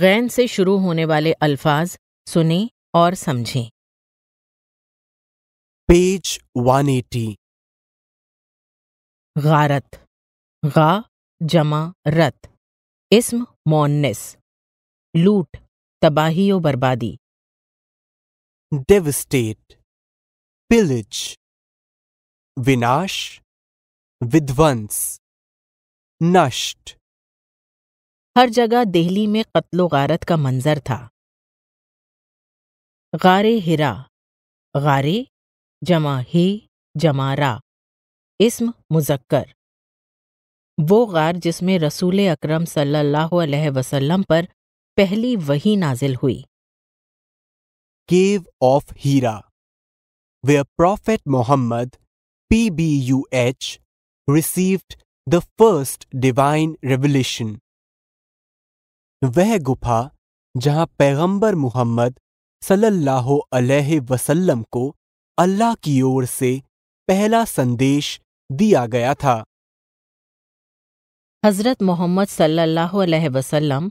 Gain से शुरू होने वाले अल्फाज सुने और समझें पेज 180 गारत गा जमा रत इस्म मोन्निस लूट तबाही और बर्बादी डेवस्टेट पिलिज विनाश विध्वंस नष्ट हर जगह दिल्ली में कत्लो गारत का मंजर था गारे हिरा गारे जमा ही जमा इस्म मुजक्कर वो गार जिसमें रसूल अकरम सल्लल्लाहु अलैहि वसल्लम पर पहली वही नाजिल हुई cave of Hira P B U H received the first divine revolution वह गुफा जहां पैगंबर मुहम्मद सल्लल्लाहु अलैहि वसल्लम को अल्लाह की ओर से पहला संदेश दिया गया था हज़रत मोहम्मद सल्लल्लाहु अलैहि वसल्लम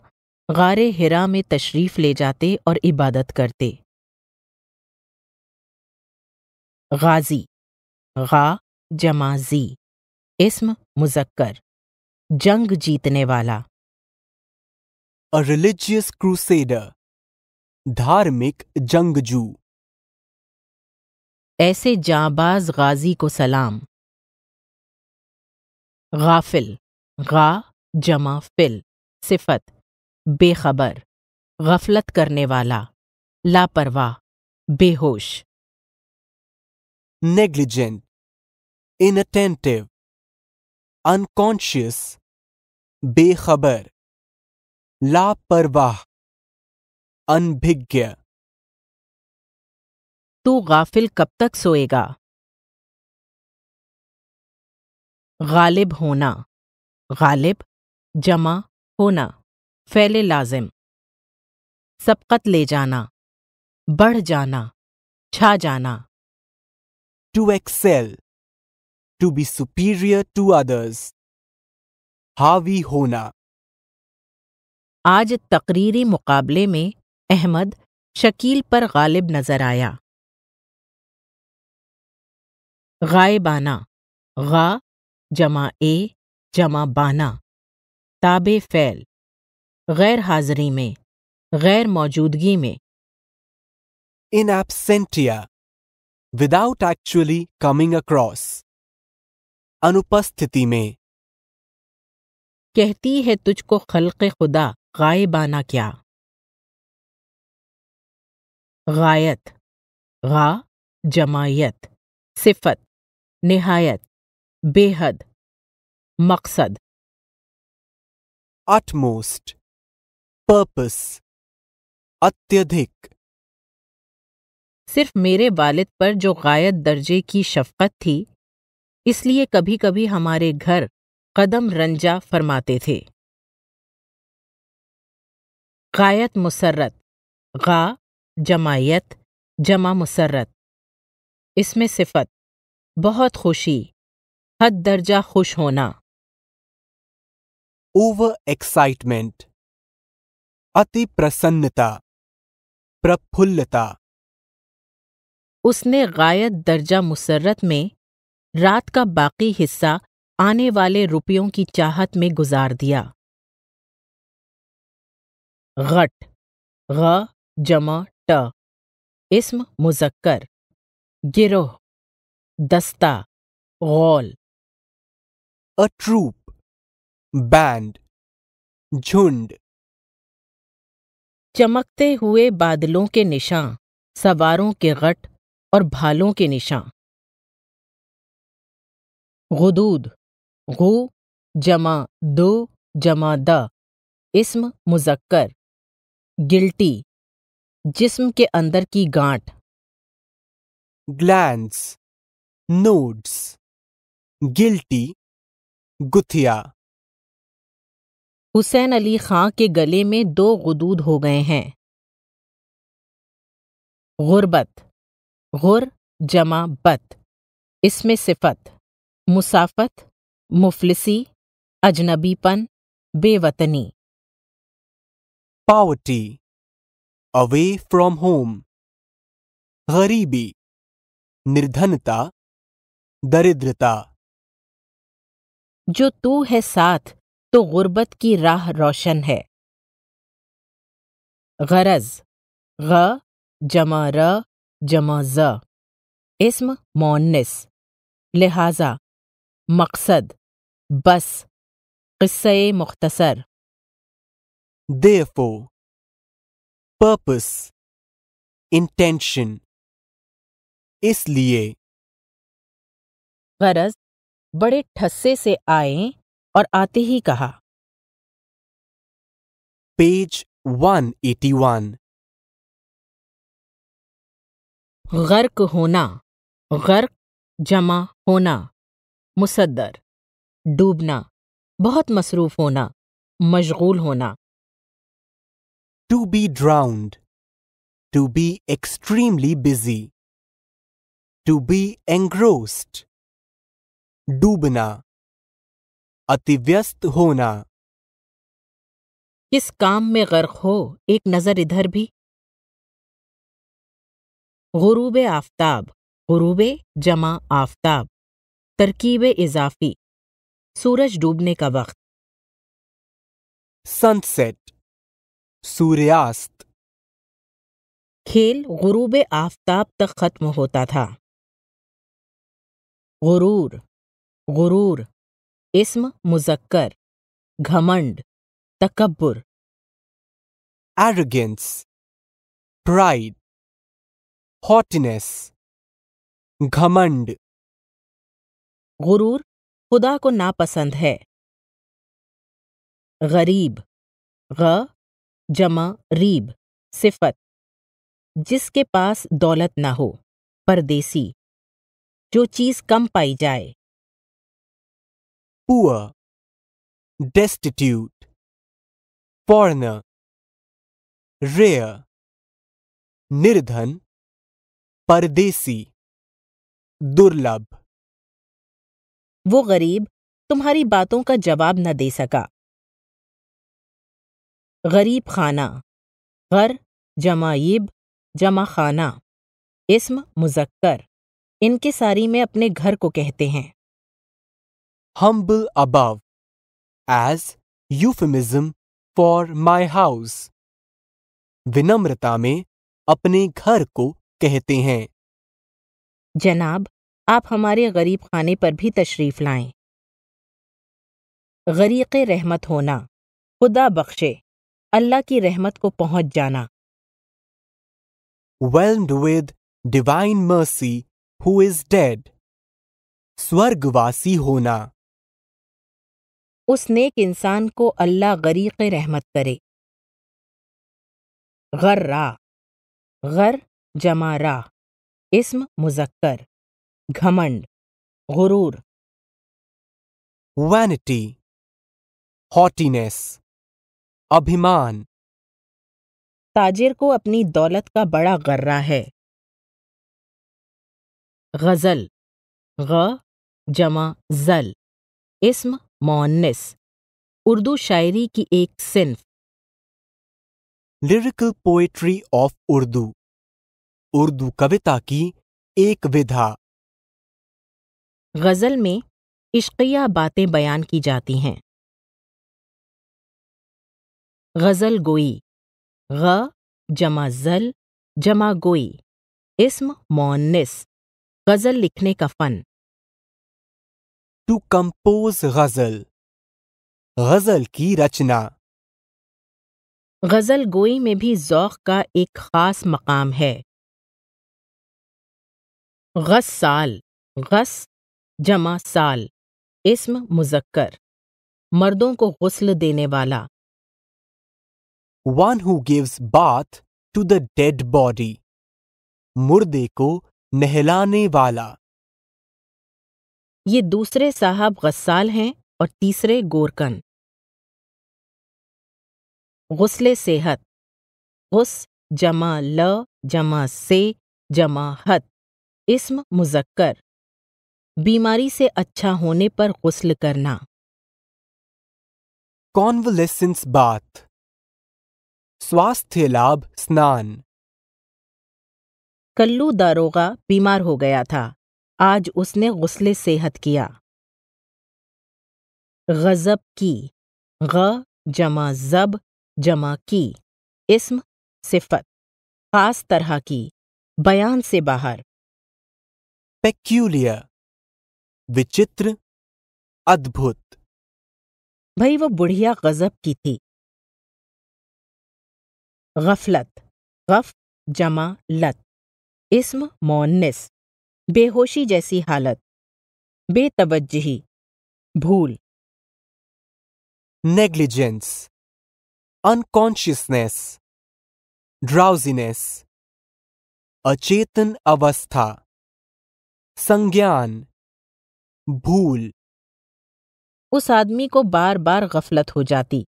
गारे हिरा में तशरीफ़ ले जाते और इबादत करते गाजी गा जमाजी इस्म मुजक्कर जंग जीतने वाला अ रिलीजियस क्रूसेडर धार्मिक जंगजू ऐसे जाबाज गाजी को सलाम गाफिल गा जमा फिल सिफत बेखबर गफलत करने वाला लापरवाह बेहोश नेग्लिजेंट इनअटेंटिव अनकॉन्शियस बेखबर लापरवाह अनभिज्ञ तू गाफिल कब तक सोएगा गालिब होना गालिब जमा होना फैले लाजिम सबकत ले जाना बढ़ जाना छा जाना to excel to be superior to others हावी होना आज तकरीरी मुकाबले में अहमद शकील पर गालिब नजर आया गायबाना गा जमा ए जमा बाना ताब फैल गैर हाजिरी में गैर मौजूदगी में in absentia without actually coming across अनुपस्थिति में कहती है तुझको खलक खुदा गायबाना क्या गायत गा जमायत सिफत नहायत बेहद मकसद अटमोस्ट पर्पस अत्यधिक सिर्फ मेरे वालिद पर जो गायत दर्जे की शफकत थी इसलिए कभी कभी हमारे घर कदम रंजा फरमाते थे गायत मुसरत गा जमायत जमा मुसरत इसमें सिफत बहुत खुशी हद दर्जा खुश होना ओवर एक्साइटमेंट अति प्रसन्नता प्रफुल्लता उसने गायत दर्जा मुसरत में रात का बाकी हिस्सा आने वाले रुपयों की चाहत में गुजार दिया गट ग जमा ट इसम मुजक्कर गिरोह दस्ता गौल अ ट्रूप बैंड झुंड चमकते हुए बादलों के निशान सवारों के गट और भालों के निशान गुदूद गु जमा दो जमा द इसम मुजक्कर गिल्टी जिस्म के अंदर की गांठ ग्लैंड्स नोड्स गिल्टी गुथिया हुसैन अली खां के गले में दो गदूद हो गए हैं गुरबत गुर जमा बत इसमें सिफत मुसाफत मुफलसी अजनबीपन बेवतनी poverty, away from home, गरीबी, निर्धनता, दरिद्रता जो तू है साथ तो गुर्बत की राह रोशन है गरज ग जमा र जमा ज इसम मोनिस लिहाजा मकसद बस क़स्से मुख्तसर Therefore, purpose, intention, इसलिए गरज बड़े ठस्से से आए और आते ही कहा पेज 181 गर्क होना गर्क जमा होना मुसद्दर डूबना बहुत मसरूफ होना मशगूल होना to be drowned, to be extremely busy, to be engrossed, डूबना अतिव्यस्त होना किस काम में गर्क हो एक नजर इधर भी गुरूब आफ्ताब गुरूब जमा आफ्ताब तरकीब इजाफी सूरज डूबने का वक्त सनसेट सूर्यास्त खेल गुरूब आफ्ताब तक खत्म होता था गुरूर गुरूर इसम मुजक्कर घमंड तकबर एरोगेंस प्राइड हॉटनेस घमंड गुरूर खुदा को नापसंद है गरीब ग जमा रीब सिफत जिसके पास दौलत ना हो परदेसी जो चीज कम पाई जाए पुअर डेस्टिट्यूट पौर्ण रेय निर्धन परदेसी दुर्लभ वो गरीब तुम्हारी बातों का जवाब न दे सका गरीब खाना गर जमाइब जमा खाना इसम मुजक्कर इनके सारी में अपने घर को कहते हैं humble above as euphemism for my house विनम्रता में अपने घर को कहते हैं जनाब आप हमारे गरीब खाने पर भी तशरीफ लाएं गरीक रहमत होना खुदा बख्शे अल्लाह की रहमत को पहुंच जाना weld with divine mercy who is dead स्वर्गवासी होना उस नेक इंसान को अल्लाह गरीक रहमत करे गर्रा गर रा इसम मुजक्कर घमंड गुरूर वैनिटी हॉटीनेस अभिमान ताजिर को अपनी दौलत का बड़ा गर्रा है गज़ल ग जमा जल इसम मोनिस उर्दू शायरी की एक सिंफ lyrical poetry of Urdu Urdu कविता की एक विधा गज़ल में इश्किया बातें बयान की जाती हैं गज़ल गोई ग जमा जल जमा गोई इसम मोनिस गज़ल लिखने का फ़न टू कंपोज गज़ल गज़ल की रचना गज़ल गोई में भी ज़ौक़ का एक ख़ास मकाम है गस साल गस जमा साल इसम मुजक्कर मर्दों को गसल देने वाला one who gives bath to the dead body मुर्दे को नहलाने वाला ये दूसरे साहब गस्साल हैं और तीसरे गोरकन गसल सेहत गुस जमा ल जमा से जमा हत इसम मुजक्कर बीमारी से अच्छा होने पर गुस्ल करना कॉन्वलेसेंस बाथ स्वास्थ्य लाभ स्नान कल्लू दारोगा बीमार हो गया था आज उसने गुस्ले सेहत किया गजब की ग जमा जब जमा की इसम सिफत खास तरह की बयान से बाहर पेक्यूलियर विचित्र अद्भुत भाई वो बुढ़िया गजब की थी गफलत गफ जमा लत इसम मोन्निस बेहोशी जैसी हालत बेतवजही भूल नेग्लिजेंस अनकॉन्शियसनेस ड्राउजीनेस अचेतन अवस्था संज्ञान भूल उस आदमी को बार बार गफलत हो जाती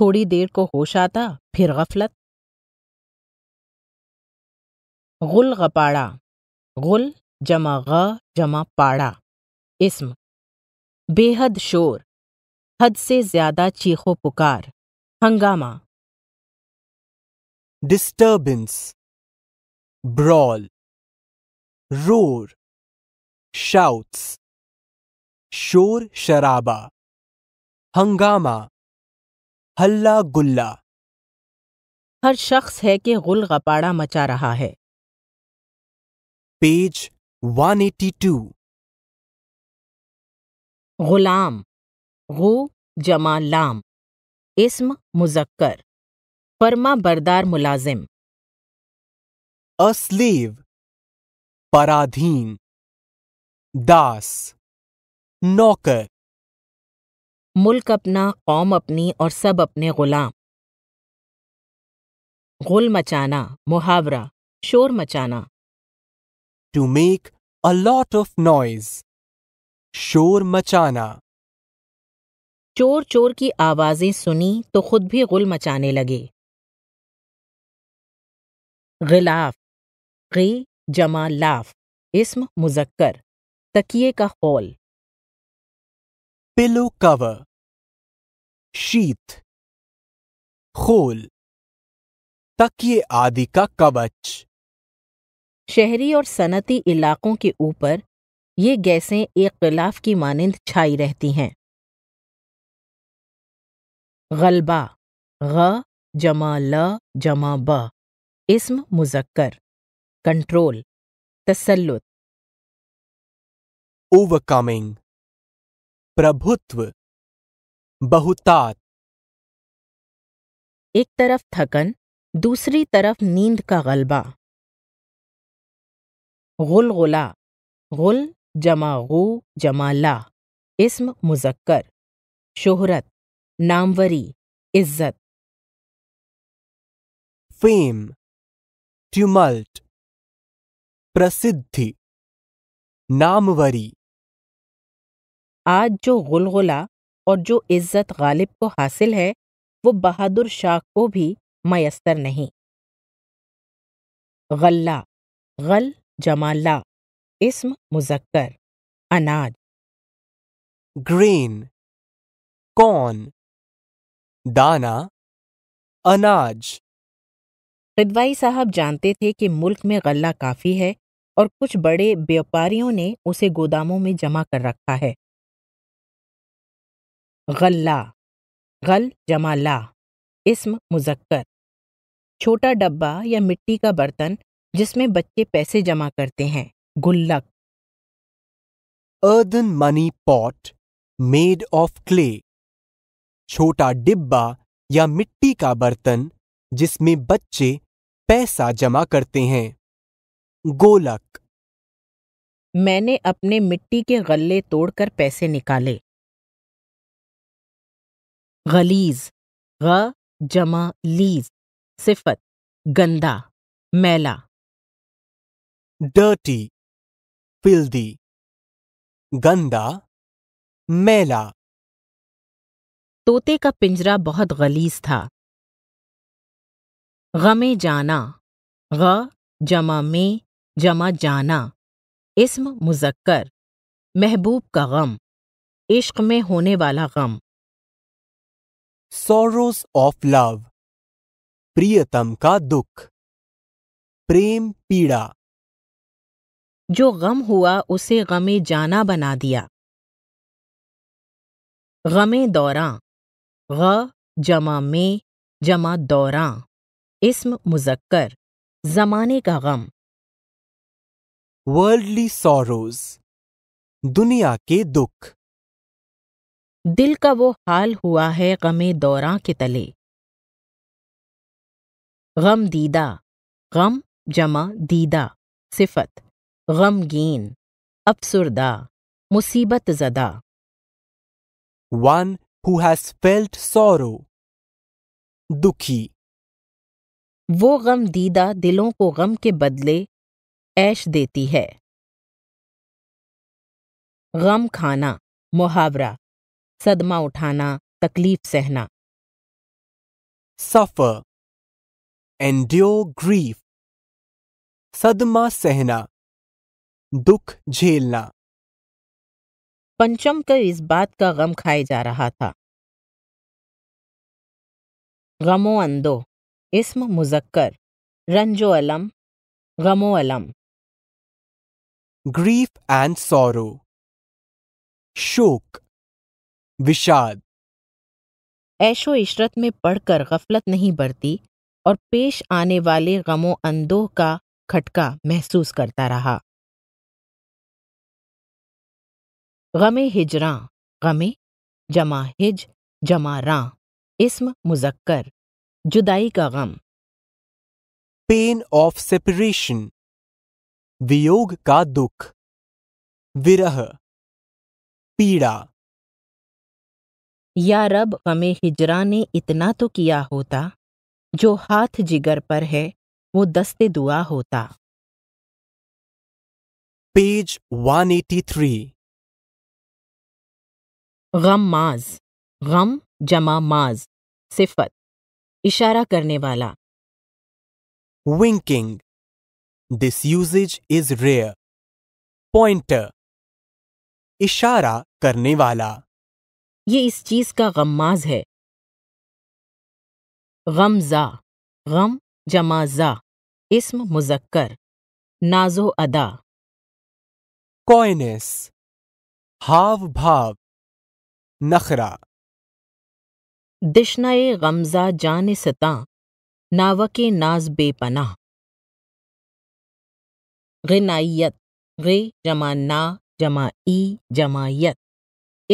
थोड़ी देर को होश आता फिर गफलत गुल गपाड़ा गुल जमा ग जमा पाड़ा इसम बेहद शोर हद से ज्यादा चीखो पुकार हंगामा डिस्टर्बेंस ब्रॉल रोर शाउट्स शोर शराबा हंगामा हल्ला गुल्ला हर शख्स है कि गुल गपाड़ा मचा रहा है पेज 182 गुलाम गो जमा लाम इसम मुजक्कर फर्मा बरदार मुलाजिम असलीव पराधीन दास नौकर मुल्क अपना कौम अपनी और सब अपने गुलाम गुल मचाना मुहावरा शोर मचाना to make a lot of noise शोर मचाना चोर चोर की आवाजें सुनी तो खुद भी गुल मचाने लगे गिलाफ गे जमा लाफ इसम मुजक्कर तकिए का हॉल पिलो कवर शीत खोल तकिए आदि का कवच शहरी और सनती इलाकों के ऊपर ये गैसें एक गिलाफ की मानंद छाई रहती हैं गलबा ग जमा ल जमा ब इसम मुजक्कर कंट्रोल तसल्लुत ओवरकमिंग प्रभुत्व बहुतात एक तरफ थकन दूसरी तरफ नींद का गलबा गुलगुला गुल जमा गु जमा ला इसम मुजक्कर शोहरत नामवरी इज्जत फेम ट्यूमल्ट प्रसिद्धि नामवरी आज जो गुलगुला और जो इज्जत गालिब को हासिल है वो बहादुर शाह को भी मयस्तर नहीं गल्ला गल जमाला इसम मुजक्कर अनाज ग्रीन कॉर्न दाना अनाज खिदवाई साहब जानते थे कि मुल्क में गल्ला काफ़ी है और कुछ बड़े व्यापारियों ने उसे गोदामों में जमा कर रखा है गल्ला गल जमाला इस्म इसम मुजक्कर छोटा डब्बा या मिट्टी का बर्तन जिसमें बच्चे पैसे जमा करते हैं गुल्लक earthen money pot made of clay छोटा डिब्बा या मिट्टी का बर्तन जिसमें बच्चे पैसा जमा करते हैं गोलक मैंने अपने मिट्टी के गल्ले तोड़कर पैसे निकाले गलीज ग जमा लीज सिफत गंदा मैला dirty filthy गंदा मेला तोते का पिंजरा बहुत गलीज था गमे जाना ग जमा में जमा जाना इस्म मुजक्कर महबूब का गम इश्क में होने वाला गम सोरोस ऑफ लव प्रियतम का दुख प्रेम पीड़ा जो गम हुआ उसे गमे जाना बना दिया गमे दौरा ग जमा में जमा दौरा इसम मुजक्कर जमाने का गम वर्ल्डली सोरोज दुनिया के दुख दिल का वो हाल हुआ है गमे दौरा के तले गम दीदा गम जमा दीदा सिफत गमगीन अपसुरदा मुसीबत जदा वन हु हैज फेल्ट सोरो दुखी वो गम दीदा दिलों को गम के बदले ऐश देती है गम खाना मुहावरा सदमा उठाना तकलीफ सहना सफर एंड ग्रीफ सदमा सहना दुख झेलना पंचम को इस बात का गम खाए जा रहा था गमो अंदो इसम मुजक्कर रंजो अलम गमो अलम ग्रीफ एंड सौरो शोक विषाद ऐशो इशरत में पढ़कर गफलत नहीं बरती और पेश आने वाले गमो अंदोह का खटका महसूस करता रहा गमे हिजरा गमे जमा हिज जमा रा इसम मुजक्कर जुदाई का गम पेन ऑफ सेपरेशन वियोग का दुख विरह पीड़ा या रब गमे हिजरा ने इतना तो किया होता जो हाथ जिगर पर है वो दस्ते दुआ होता पेज 183 माज गम जमा माज सिफत इशारा करने वाला winking this usage is rare Pointer. इशारा करने वाला ये इस चीज का माज है गमजा गम जमा जा इसम मुजक्कर नाजो अदा कॉइनेस हाव भाव नखरा दिशनाए गमजा जान सता नावक नाज बेपना गनाइत गे जमा ना जमा ई जमायत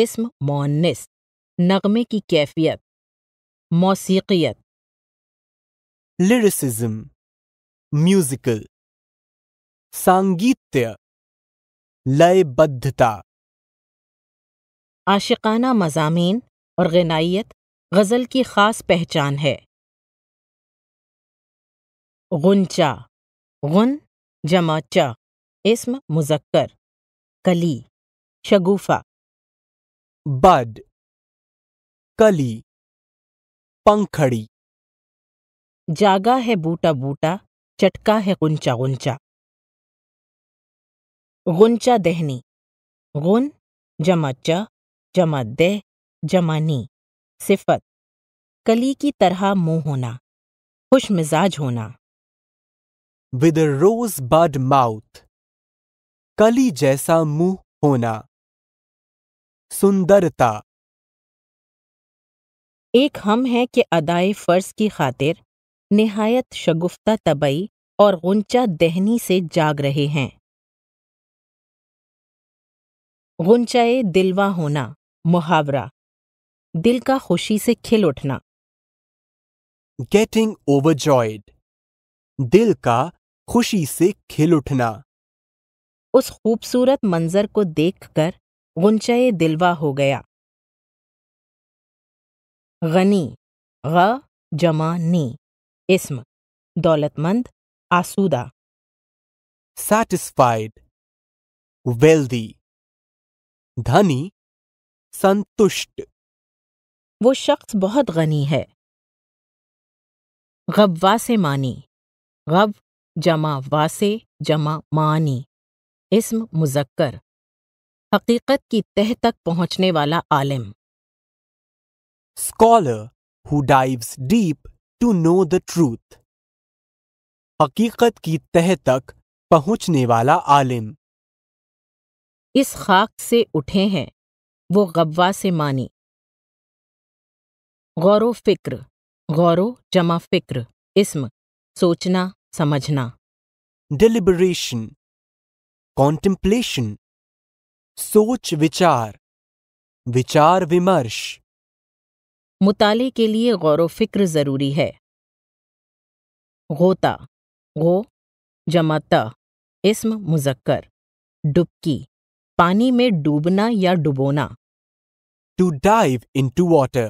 इसम मोनिस नगमे की कैफियत मौसीकियत लिरिसिज्म म्यूजिकल सांगीत्य लयबद्धता आशिकाना मजामी और गनाइत गज़ल की ख़ास पहचान है गुनचा गुन जमा चा इसम मुजक्कर कली शगुफा बड कली पंखड़ी जागा है बूटा बूटा चटका है गुंचा गुनचा गुंचा दहनी गुन जमा चा जमा दे जमा नी सिफत कली की तरह मुंह होना खुश मिजाज होना विद रोज बड माउथ कली जैसा मुंह होना सुंदरता एक हम है कि अदाए फ़र्ज की खातिर नहायत शगुफ्ता तबई और गुंचा दहनी से जाग रहे हैं गुंचाए दिलवा होना मुहावरा दिल का खुशी से खिल उठना गेटिंग ओवरजॉयड दिल का खुशी से खिल उठना उस खूबसूरत मंजर को देखकर गुंचय दिलवा हो गया गनी ग जमा नी इसम दौलतमंद आसूदा सैटिस्फाइड वेल्दी धनी संतुष्ट वो शख्स बहुत गनी है गब्वा से मानी गब जमा वासे जमा मानी इस्म मुजक्कर हकीकत की तह तक पहुंचने वाला आलिम scholar who dives deep to know the truth हकीकत की तह तक पहुंचने वाला आलिम इस खाक से उठे हैं वो गब्वा से मानी गौरव फ़िक्र गौरव जमा फ़िक्र इसम सोचना समझना डिलिबरेशन कॉन्टम्पलेशन सोच विचार विचार विमर्श मुताले के लिए गौर फ़िक्र ज़रूरी है गोता गो जमा त इसम मुजक्कर डुबकी पानी में डूबना या डुबोना to dive into water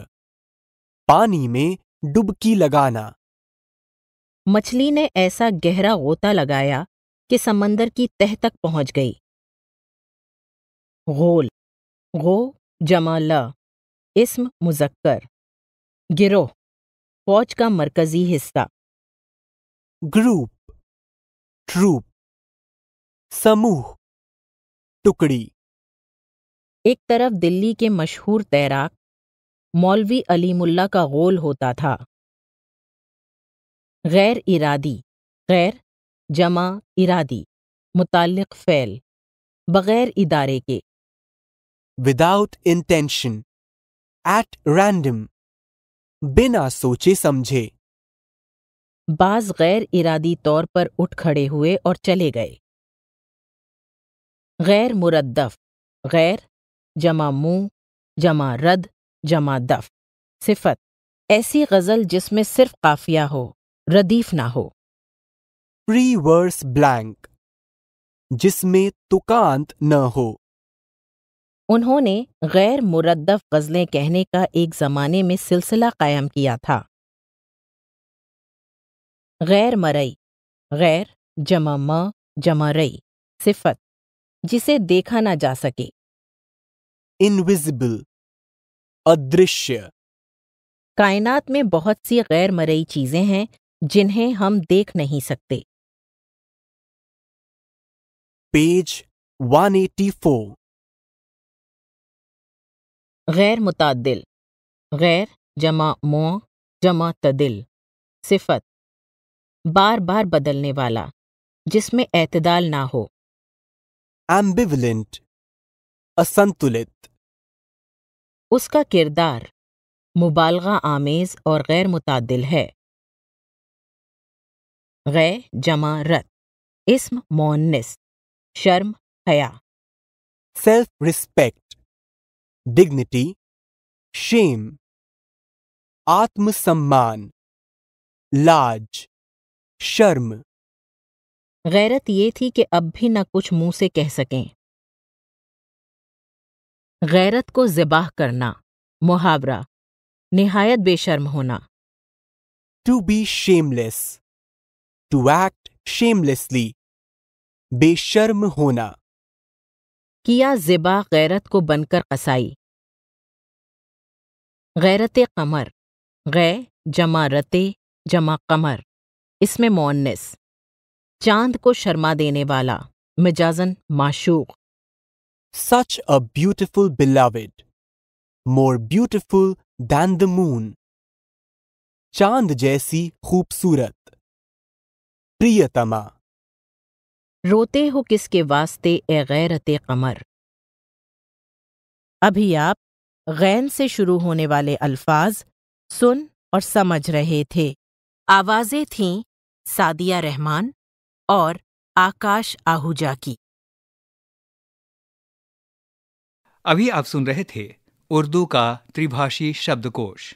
पानी में डुबकी लगाना मछली ने ऐसा गहरा गोता लगाया कि समंदर की तह तक पहुंच गई गोल गो जमा ल इसम मुजक्कर गिरोह फौज का मरकजी हिस्सा ग्रुप ट्रूप समूह टुकड़ी एक तरफ दिल्ली के मशहूर तैराक मौलवी अली मुल्ला का गोल होता था गैर इरादी गैर जमा इरादी मुतल फ़ैल बगैर इदारे के विदाउट इंटेंशन एट रैंडम बिना सोचे समझे बाज गैर इरादी तौर पर उठ खड़े हुए और चले गए गैर मुरदफ गैर जमा मुंह जमा रद जमा दफ सिफत ऐसी गजल जिसमें सिर्फ काफिया हो रदीफ ना हो प्री वर्स ब्लैंक जिसमें तुकांत न हो उन्होंने गैर मुरदफ गजलें कहने का एक जमाने में सिलसिला कायम किया था गैर मरई गैर जमा म जमा रई सिफत जिसे देखा ना जा सके इनविजिबल अदृश्य कायनात में बहुत सी गैर मरई चीजें हैं जिन्हें हम देख नहीं सकते पेज 184 गैर मुतादिल गैर जमा मो जमा तदिल सिफत बार बार बदलने वाला जिसमें एतदाल ना हो एम्बिवलेंट असंतुलित उसका किरदार मुबालगा आमेज और गैर मुतादिल है गै जमा रत इसम मोनिस शर्म हया सेल्फ रिस्पेक्ट डिग्निटी शेम आत्मसम्मान लाज शर्म गैरत ये थी कि अब भी न कुछ मुंह से कह सकें गैरत को ज़िबाह करना मुहावरा निहायत बेशर्म होना to be shameless to act shamelessly बेशर्म होना किया ज़िबा गैरत को बनकर कसाई गैरत कमर गै जमा रते जमा कमर इसमें मोनस चांद को शर्मा देने वाला मिजाजन माशूक Such a beautiful beloved, more beautiful than the moon. चांद जैसी खूबसूरत प्रियतमा रोते हो किसके वास्ते ए गैरत कमर अभी आप गैन से शुरू होने वाले अल्फाज सुन और समझ रहे थे आवाज़ें थीं सादिया रहमान और आकाश आहूजा की अभी आप सुन रहे थे उर्दू का त्रिभाषी शब्दकोश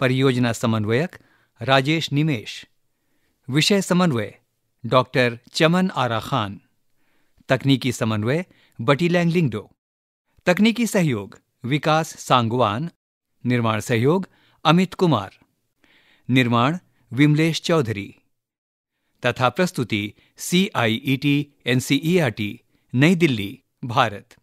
परियोजना समन्वयक राजेश निमेश विषय समन्वय डॉक्टर चमन आरा खान तकनीकी समन्वय बटी लैंगलिंगडो तकनीकी सहयोग विकास सांगवान निर्माण सहयोग अमित कुमार निर्माण विमलेश चौधरी तथा प्रस्तुति C I E T N C E R T New Delhi Bharat